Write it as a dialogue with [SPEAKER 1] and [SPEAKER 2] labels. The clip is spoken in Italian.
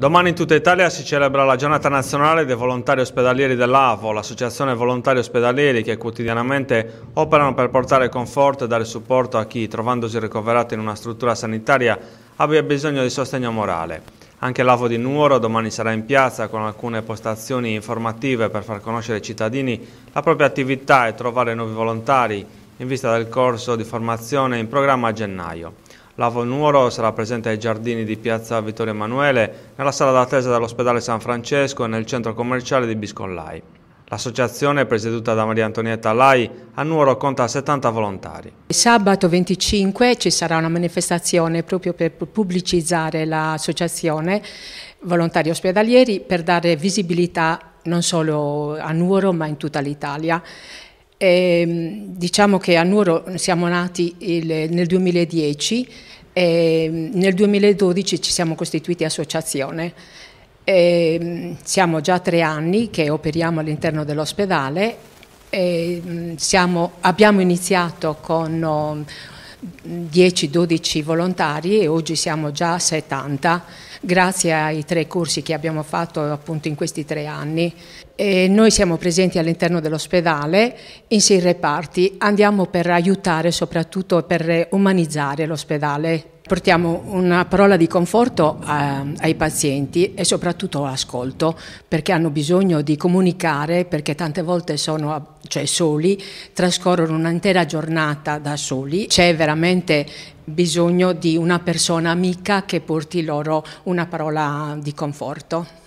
[SPEAKER 1] Domani in tutta Italia si celebra la giornata nazionale dei volontari ospedalieri dell'AVO, l'associazione volontari ospedalieri che quotidianamente operano per portare conforto e dare supporto a chi, trovandosi ricoverato in una struttura sanitaria, abbia bisogno di sostegno morale. Anche l'AVO di Nuoro domani sarà in piazza con alcune postazioni informative per far conoscere ai cittadini la propria attività e trovare nuovi volontari in vista del corso di formazione in programma a gennaio. Lavo Nuoro sarà presente ai giardini di Piazza Vittorio Emanuele, nella sala d'attesa dell'ospedale San Francesco e nel centro commerciale di Biscollai. L'associazione, presieduta da Maria Antonietta Lai, a Nuoro conta 70 volontari.
[SPEAKER 2] Sabato 25 ci sarà una manifestazione proprio per pubblicizzare l'associazione volontari ospedalieri per dare visibilità non solo a Nuoro ma in tutta l'Italia. Eh, diciamo che a Nuoro siamo nati il, nel 2010 e ehm, nel 2012 ci siamo costituiti associazione. Eh, siamo già tre anni che operiamo all'interno dell'ospedale e ehm, siamo, abbiamo iniziato con 10-12 volontari e oggi siamo già 70 grazie ai tre corsi che abbiamo fatto appunto in questi tre anni. E noi siamo presenti all'interno dell'ospedale in sei reparti, andiamo per aiutare soprattutto per umanizzare l'ospedale. Portiamo una parola di conforto a, eh, ai pazienti e soprattutto ascolto perché hanno bisogno di comunicare perché tante volte sono cioè, soli, trascorrono un'intera giornata da soli, c'è veramente veramente bisogno di una persona amica che porti loro una parola di conforto.